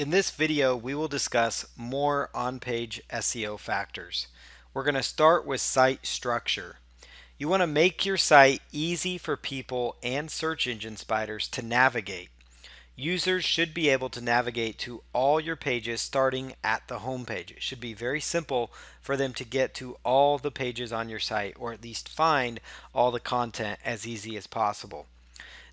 In this video, we will discuss more on-page SEO factors. We're going to start with site structure. You want to make your site easy for people and search engine spiders to navigate. Users should be able to navigate to all your pages starting at the home page. It should be very simple for them to get to all the pages on your site or at least find all the content as easy as possible.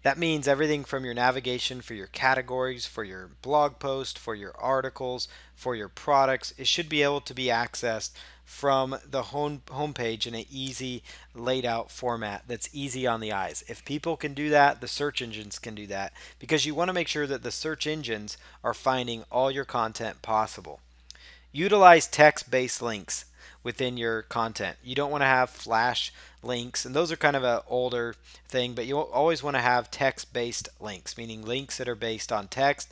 That means everything from your navigation for your categories, for your blog post, for your articles, for your products. It should be able to be accessed from the home homepage in an easy laid out format that's easy on the eyes. If people can do that, the search engines can do that because you want to make sure that the search engines are finding all your content possible. Utilize text-based links within your content. You don't want to have flash links, and those are kind of an older thing, but you always want to have text based links, meaning links that are based on text.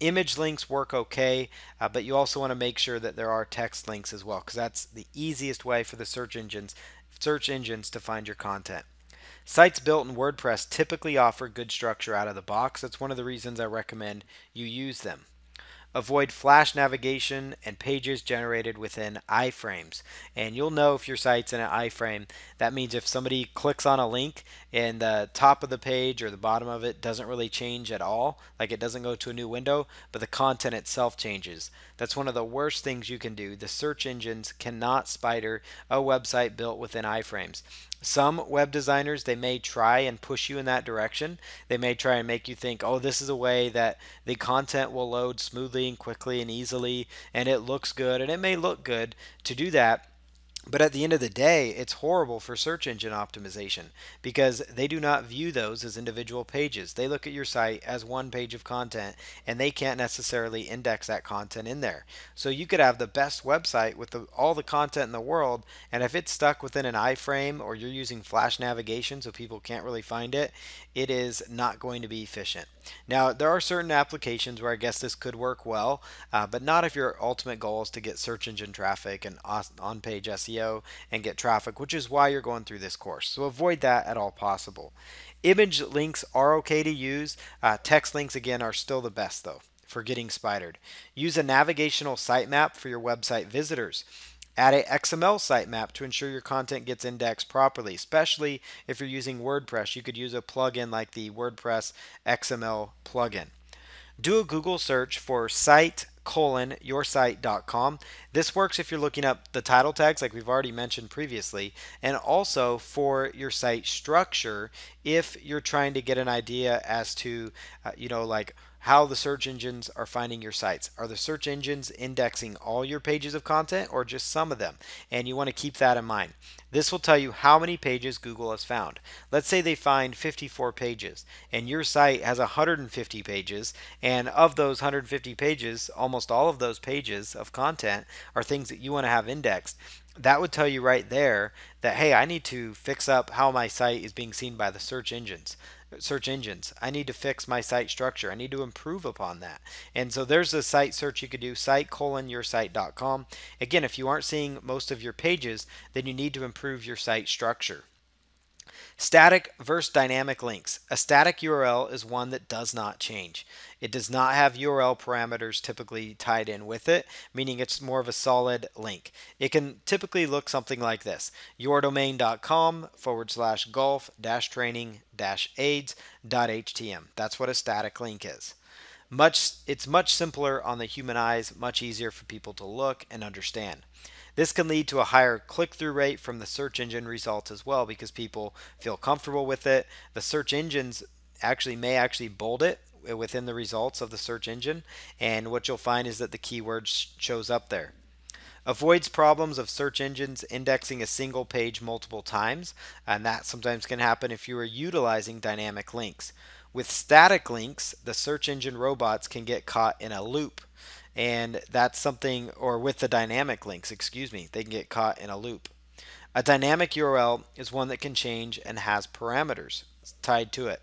Image links work okay, uh, but you also want to make sure that there are text links as well, because that's the easiest way for the search engines search engines to find your content. Sites built in WordPress typically offer good structure out of the box. That's one of the reasons I recommend you use them avoid flash navigation and pages generated within iframes. And you'll know if your site's in an iframe. That means if somebody clicks on a link and the top of the page or the bottom of it doesn't really change at all, like it doesn't go to a new window, but the content itself changes. That's one of the worst things you can do. The search engines cannot spider a website built within iframes. Some web designers, they may try and push you in that direction. They may try and make you think, oh, this is a way that the content will load smoothly quickly and quickly and easily, and it looks good, and it may look good to do that. But at the end of the day, it's horrible for search engine optimization because they do not view those as individual pages. They look at your site as one page of content and they can't necessarily index that content in there. So you could have the best website with the, all the content in the world, and if it's stuck within an iframe or you're using flash navigation so people can't really find it, it is not going to be efficient. Now, there are certain applications where I guess this could work well, uh, but not if your ultimate goal is to get search engine traffic and on page SEO and get traffic, which is why you're going through this course. So avoid that at all possible. Image links are okay to use. Uh, text links, again, are still the best though for getting spidered. Use a navigational sitemap for your website visitors. Add a XML sitemap to ensure your content gets indexed properly, especially if you're using WordPress. You could use a plugin like the WordPress XML plugin. Do a Google search for site colon yoursite.com. This works if you're looking up the title tags like we've already mentioned previously and also for your site structure if you're trying to get an idea as to uh, you know like how the search engines are finding your sites. Are the search engines indexing all your pages of content or just some of them? And you want to keep that in mind. This will tell you how many pages Google has found. Let's say they find 54 pages and your site has 150 pages and of those 150 pages, almost all of those pages of content are things that you want to have indexed that would tell you right there that hey i need to fix up how my site is being seen by the search engines search engines. I need to fix my site structure. I need to improve upon that. And so there's a site search you could do, site colon yoursite.com. Again, if you aren't seeing most of your pages, then you need to improve your site structure. Static versus dynamic links. A static URL is one that does not change. It does not have URL parameters typically tied in with it, meaning it's more of a solid link. It can typically look something like this yourdomain.com forward slash golf dash training dash aids dot htm. That's what a static link is. Much, it's much simpler on the human eyes, much easier for people to look and understand. This can lead to a higher click through rate from the search engine results as well because people feel comfortable with it. The search engines actually may actually bold it within the results of the search engine, and what you'll find is that the keyword shows up there avoids problems of search engines indexing a single page multiple times, and that sometimes can happen if you are utilizing dynamic links. With static links, the search engine robots can get caught in a loop. And that's something, or with the dynamic links, excuse me, they can get caught in a loop. A dynamic URL is one that can change and has parameters tied to it.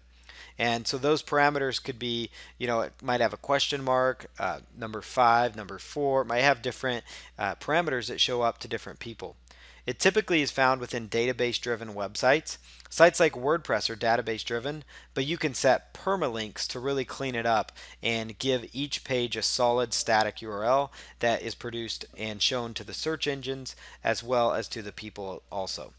And so those parameters could be, you know, it might have a question mark, uh, number five, number four, might have different uh, parameters that show up to different people. It typically is found within database driven websites. Sites like WordPress are database driven, but you can set permalinks to really clean it up and give each page a solid static URL that is produced and shown to the search engines as well as to the people also.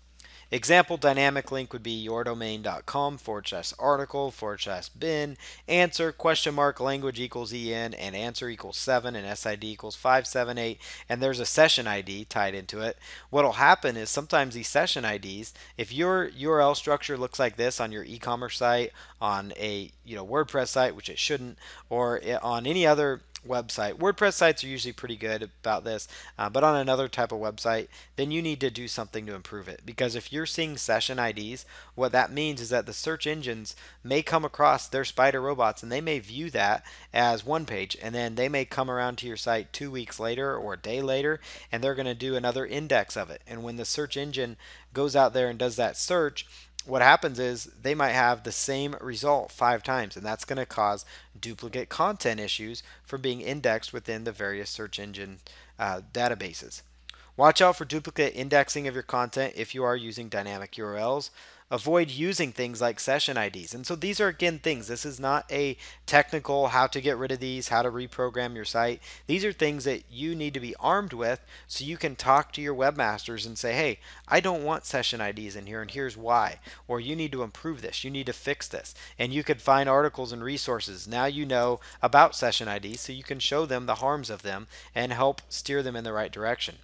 Example dynamic link would be yourdomain.com forward slash article forward slash bin answer question mark language equals en and answer equals 7 and SID equals 578 and there's a session ID tied into it. What'll happen is sometimes these session IDs, if your URL structure looks like this on your e-commerce site, on a you know WordPress site, which it shouldn't, or eh, on any other website. WordPress sites are usually pretty good about this, uh, but on another type of website, then you need to do something to improve it. Because if you're seeing session IDs, what that means is that the search engines may come across their spider robots and they may view that as one page, and then they may come around to your site two weeks later or a day later, and they're going to do another index of it. And when the search engine goes out there and does that search, what happens is they might have the same result five times, and that's going to cause duplicate content issues for being being indexed within the various search engine uh, databases. Watch out for duplicate indexing of your content if you are using dynamic URLs avoid using things like session IDs. And so these are, again, things. This is not a technical how to get rid of these, how to reprogram your site. These are things that you need to be armed with so you can talk to your webmasters and say, hey, I don't want session IDs in here, and here's why. Or you need to improve this. You need to fix this. And you could find articles and resources. Now you know about session IDs so you can show them the harms of them and help steer them in the right direction.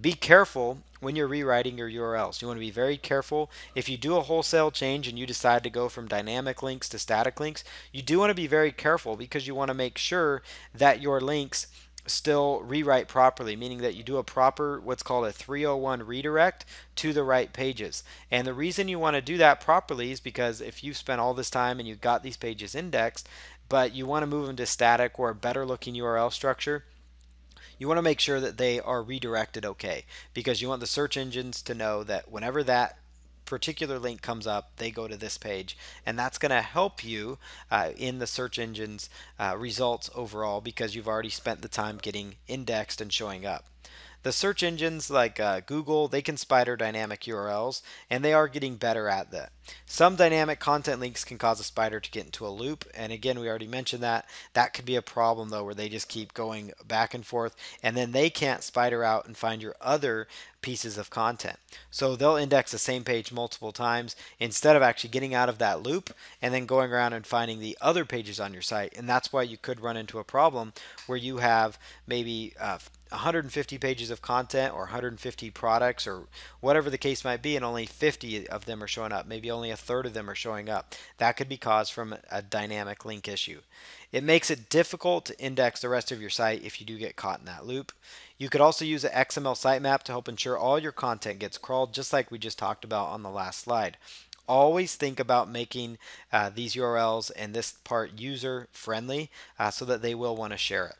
Be careful when you're rewriting your URLs. You want to be very careful. If you do a wholesale change and you decide to go from dynamic links to static links, you do want to be very careful because you want to make sure that your links still rewrite properly, meaning that you do a proper, what's called a 301 redirect to the right pages. And the reason you want to do that properly is because if you've spent all this time and you've got these pages indexed, but you want to move them to static or a better looking URL structure, you want to make sure that they are redirected okay because you want the search engines to know that whenever that particular link comes up, they go to this page. And that's going to help you uh, in the search engine's uh, results overall because you've already spent the time getting indexed and showing up the search engines like uh, Google, they can spider dynamic URLs, and they are getting better at that. Some dynamic content links can cause a spider to get into a loop, and again, we already mentioned that. That could be a problem though, where they just keep going back and forth, and then they can't spider out and find your other pieces of content. So they'll index the same page multiple times instead of actually getting out of that loop and then going around and finding the other pages on your site. And that's why you could run into a problem where you have maybe uh, 150 pages of content or 150 products or whatever the case might be and only 50 of them are showing up maybe only a third of them are showing up that could be caused from a dynamic link issue it makes it difficult to index the rest of your site if you do get caught in that loop you could also use an XML sitemap to help ensure all your content gets crawled, just like we just talked about on the last slide. Always think about making uh, these URLs and this part user friendly uh, so that they will want to share it.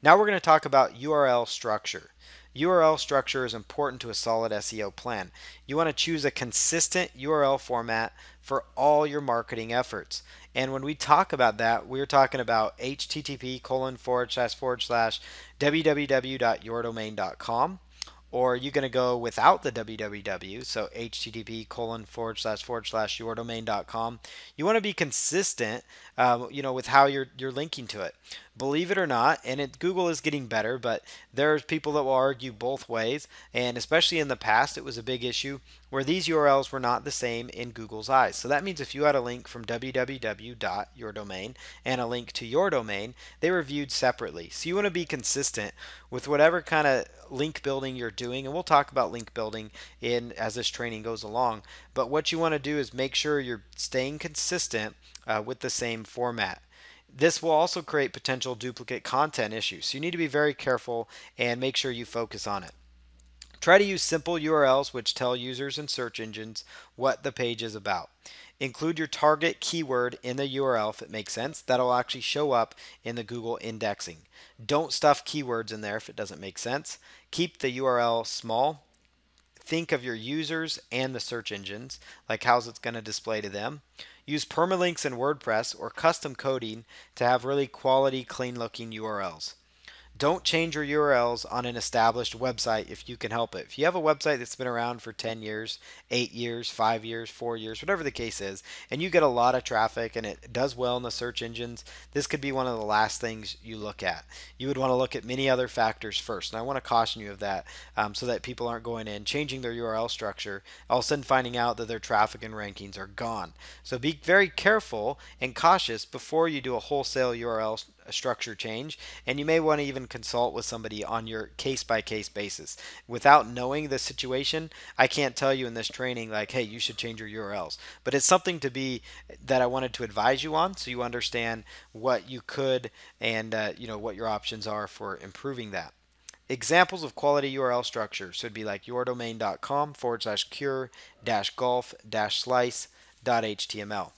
Now we're going to talk about URL structure. URL structure is important to a solid SEO plan. You want to choose a consistent URL format for all your marketing efforts. And when we talk about that, we're talking about http colon forward slash forward slash www.yourdomain.com or are you going to go without the www so http colon forward slash forward slash com. you want to be consistent um, you know with how you're you're linking to it believe it or not and it, google is getting better but there's people that will argue both ways and especially in the past it was a big issue where these URLs were not the same in Google's eyes. So that means if you had a link from www.yourdomain and a link to your domain, they were viewed separately. So you want to be consistent with whatever kind of link building you're doing and we'll talk about link building in as this training goes along but what you want to do is make sure you're staying consistent uh, with the same format this will also create potential duplicate content issues so you need to be very careful and make sure you focus on it Try to use simple URLs which tell users and search engines what the page is about. Include your target keyword in the URL if it makes sense. That'll actually show up in the Google indexing. Don't stuff keywords in there if it doesn't make sense. Keep the URL small. Think of your users and the search engines, like how's it's going to display to them. Use permalinks in WordPress or custom coding to have really quality, clean looking URLs. Don't change your URLs on an established website if you can help it. If you have a website that's been around for 10 years, 8 years, 5 years, 4 years, whatever the case is, and you get a lot of traffic and it does well in the search engines, this could be one of the last things you look at. You would want to look at many other factors first. And I want to caution you of that um, so that people aren't going in, changing their URL structure, all of a sudden finding out that their traffic and rankings are gone. So be very careful and cautious before you do a wholesale URL structure change, and you may want to even consult with somebody on your case by case basis. Without knowing the situation, I can't tell you in this training, like, hey, you should change your URLs. But it's something to be that I wanted to advise you on so you understand what you could and, uh, you know, what your options are for improving that. Examples of quality URL structure. should be like yourdomain.com forward slash cure dash golf dash slice dot html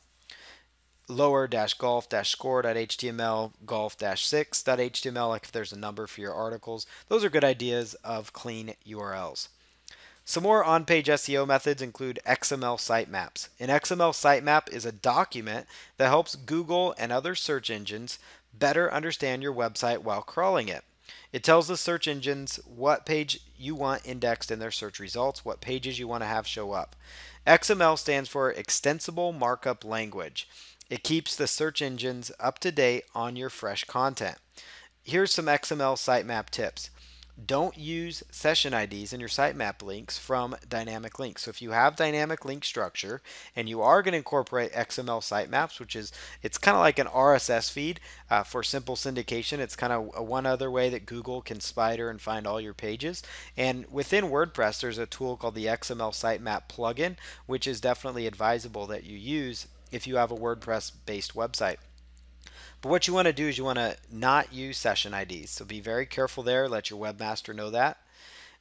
lower-golf-score.html, golf-6.html, like if there's a number for your articles. Those are good ideas of clean URLs. Some more on-page SEO methods include XML sitemaps. An XML sitemap is a document that helps Google and other search engines better understand your website while crawling it. It tells the search engines what page you want indexed in their search results, what pages you want to have show up. XML stands for Extensible Markup Language. It keeps the search engines up to date on your fresh content. Here's some XML sitemap tips. Don't use session IDs in your sitemap links from dynamic links. So if you have dynamic link structure and you are going to incorporate XML sitemaps, which is it's kind of like an RSS feed uh, for simple syndication. It's kind of one other way that Google can spider and find all your pages. And within WordPress, there's a tool called the XML sitemap plugin, which is definitely advisable that you use if you have a WordPress based website. But what you want to do is you want to not use session IDs. So be very careful there. Let your webmaster know that.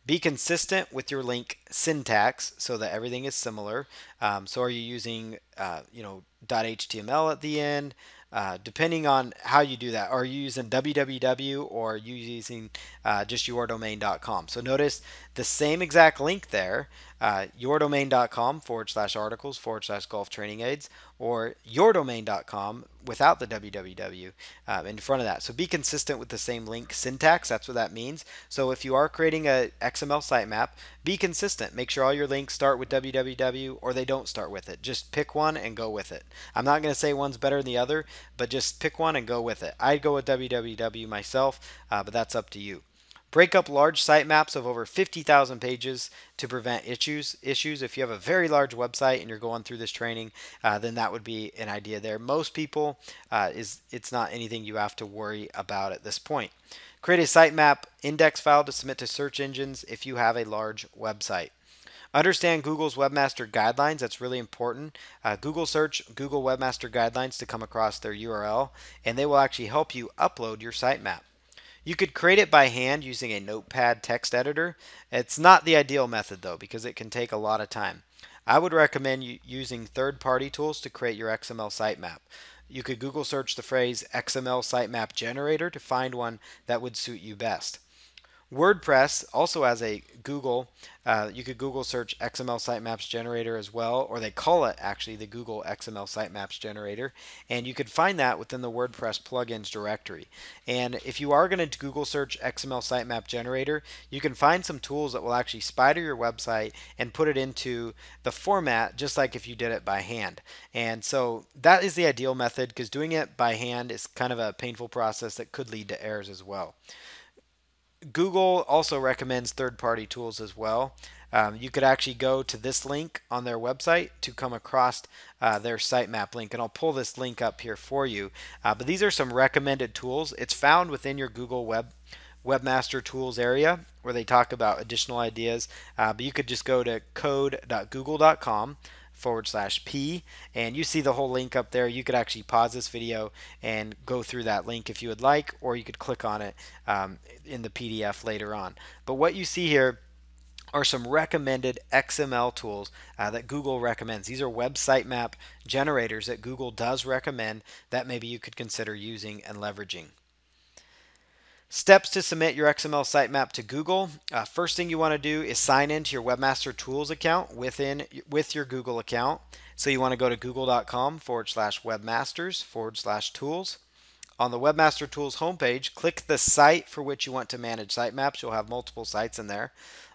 Be consistent with your link syntax so that everything is similar. Um, so are you using, uh, you know, .html at the end? Uh, depending on how you do that, are you using www or are you using uh, just yourdomain.com? So notice the same exact link there, uh, yourdomain.com forward slash articles forward slash golf training aids or yourdomain.com without the www um, in front of that. So be consistent with the same link syntax. That's what that means. So if you are creating a XML sitemap, be consistent. Make sure all your links start with www or they don't start with it. Just pick one and go with it. I'm not going to say one's better than the other, but just pick one and go with it. I'd go with www myself, uh, but that's up to you. Break up large sitemaps of over 50,000 pages to prevent issues. Issues. If you have a very large website and you're going through this training, uh, then that would be an idea there. Most people uh, is it's not anything you have to worry about at this point. Create a sitemap index file to submit to search engines if you have a large website. Understand Google's Webmaster Guidelines. That's really important. Uh, Google search Google Webmaster Guidelines to come across their URL, and they will actually help you upload your sitemap. You could create it by hand using a notepad text editor. It's not the ideal method though because it can take a lot of time. I would recommend using third-party tools to create your XML sitemap. You could Google search the phrase XML sitemap generator to find one that would suit you best. WordPress also has a Google. Uh, you could Google search XML sitemaps generator as well, or they call it actually the Google XML sitemaps generator, and you could find that within the WordPress plugins directory. And if you are going to Google search XML sitemap generator, you can find some tools that will actually spider your website and put it into the format just like if you did it by hand. And so that is the ideal method because doing it by hand is kind of a painful process that could lead to errors as well. Google also recommends third party tools as well. Um, you could actually go to this link on their website to come across uh, their sitemap link. And I'll pull this link up here for you. Uh, but these are some recommended tools. It's found within your Google Web Webmaster Tools area where they talk about additional ideas. Uh, but you could just go to code.google.com forward slash P. And you see the whole link up there. You could actually pause this video and go through that link if you would like, or you could click on it um, in the PDF later on. But what you see here are some recommended XML tools uh, that Google recommends. These are website map generators that Google does recommend that maybe you could consider using and leveraging. Steps to submit your XML sitemap to Google. Uh, first thing you want to do is sign into your Webmaster Tools account within with your Google account. So you want to go to google.com forward slash webmasters forward slash tools. On the Webmaster Tools homepage, click the site for which you want to manage sitemaps. You'll have multiple sites in there.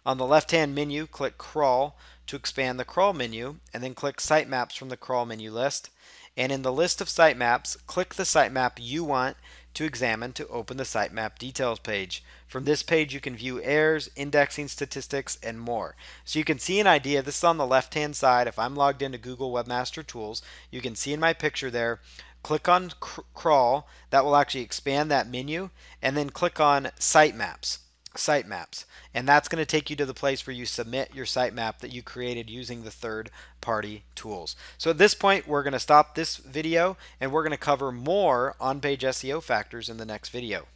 On the left-hand menu, click Crawl to expand the Crawl menu, and then click Sitemaps from the Crawl menu list and in the list of sitemaps, click the sitemap you want to examine to open the sitemap details page. From this page, you can view errors, indexing statistics, and more. So you can see an idea. This is on the left-hand side. If I'm logged into Google Webmaster Tools, you can see in my picture there, click on cr crawl. That will actually expand that menu, and then click on sitemaps sitemaps. And that's going to take you to the place where you submit your sitemap that you created using the third party tools. So at this point, we're going to stop this video and we're going to cover more on page SEO factors in the next video.